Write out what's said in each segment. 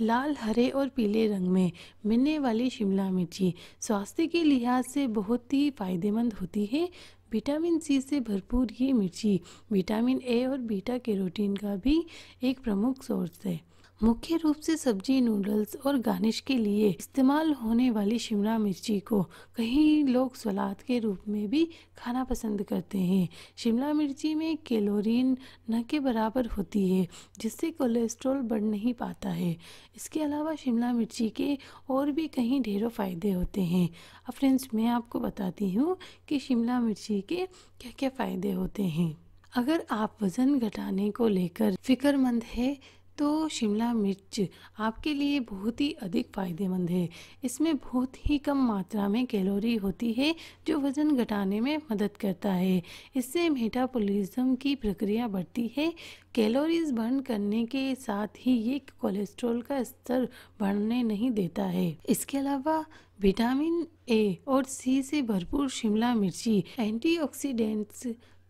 लाल हरे और पीले रंग में मिलने वाली शिमला मिर्ची स्वास्थ्य के लिहाज से बहुत ही फायदेमंद होती है विटामिन सी से भरपूर ये मिर्ची विटामिन ए और बीटा कैरोटीन का भी एक प्रमुख सोर्स है मुख्य रूप से सब्जी नूडल्स और गार्निश के लिए इस्तेमाल होने वाली शिमला मिर्ची को कहीं लोग सलाद के रूप में भी खाना पसंद करते हैं शिमला मिर्ची में कैलोरीन न के बराबर होती है जिससे कोलेस्ट्रॉल बढ़ नहीं पाता है इसके अलावा शिमला मिर्ची के और भी कहीं ढेरों फ़ायदे होते हैं अब फ्रेंड्स मैं आपको बताती हूँ कि शिमला मिर्ची के क्या क्या फ़ायदे होते हैं अगर आप वज़न घटाने को लेकर फ़िक्रमंद है तो शिमला मिर्च आपके लिए बहुत ही अधिक फ़ायदेमंद है इसमें बहुत ही कम मात्रा में कैलोरी होती है जो वज़न घटाने में मदद करता है इससे मेटापोलिज्म की प्रक्रिया बढ़ती है कैलोरीज बर्न करने के साथ ही ये कोलेस्ट्रॉल का स्तर बढ़ने नहीं देता है इसके अलावा विटामिन ए और सी से भरपूर शिमला मिर्ची एंटीऑक्सीडेंट्स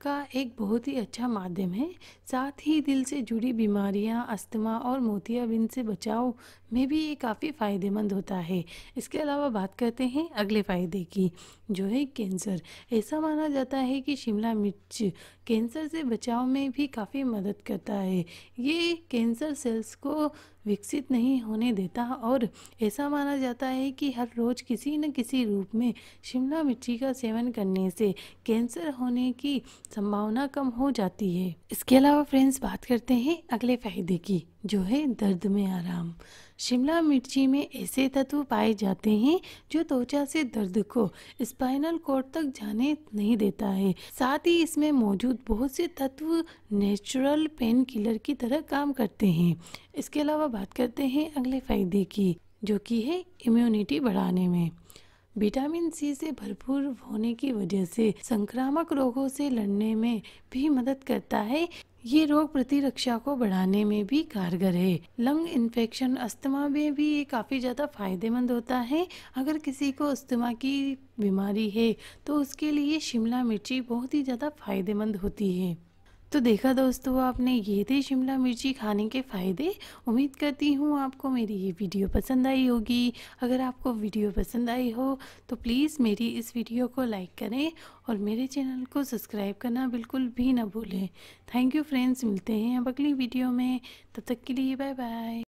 का एक बहुत ही अच्छा माध्यम है साथ ही दिल से जुड़ी बीमारियां अस्थमा और मोतियाबिंद से बचाव में भी ये काफ़ी फ़ायदेमंद होता है इसके अलावा बात करते हैं अगले फ़ायदे की जो है कैंसर ऐसा माना जाता है कि शिमला मिर्च कैंसर से बचाव में भी काफ़ी मदद करता है ये कैंसर सेल्स को विकसित नहीं होने देता और ऐसा माना जाता है कि हर रोज़ किसी न किसी रूप में शिमला मिर्ची का सेवन करने से कैंसर होने की संभावना कम हो जाती है इसके अलावा फ्रेंड्स बात करते हैं अगले फायदे की जो है दर्द में आराम शिमला मिर्ची में ऐसे तत्व पाए जाते हैं जो त्वचा से दर्द को स्पाइनल कोड तक जाने नहीं देता है साथ ही इसमें मौजूद बहुत से तत्व नेचुरल पेन किलर की तरह काम करते हैं इसके अलावा बात करते हैं अगले फायदे की जो कि है इम्यूनिटी बढ़ाने में विटामिन सी से भरपूर होने की वजह से संक्रामक रोगों से लड़ने में भी मदद करता है ये रोग प्रतिरक्षा को बढ़ाने में भी कारगर है लंग इन्फेक्शन अस्थमा में भी ये काफ़ी ज़्यादा फायदेमंद होता है अगर किसी को अस्थमा की बीमारी है तो उसके लिए शिमला मिर्ची बहुत ही ज़्यादा फायदेमंद होती है तो देखा दोस्तों आपने ये थे शिमला मिर्ची खाने के फ़ायदे उम्मीद करती हूँ आपको मेरी ये वीडियो पसंद आई होगी अगर आपको वीडियो पसंद आई हो तो प्लीज़ मेरी इस वीडियो को लाइक करें और मेरे चैनल को सब्सक्राइब करना बिल्कुल भी ना भूलें थैंक यू फ्रेंड्स मिलते हैं अब अगली वीडियो में तब तक के लिए बाय बाय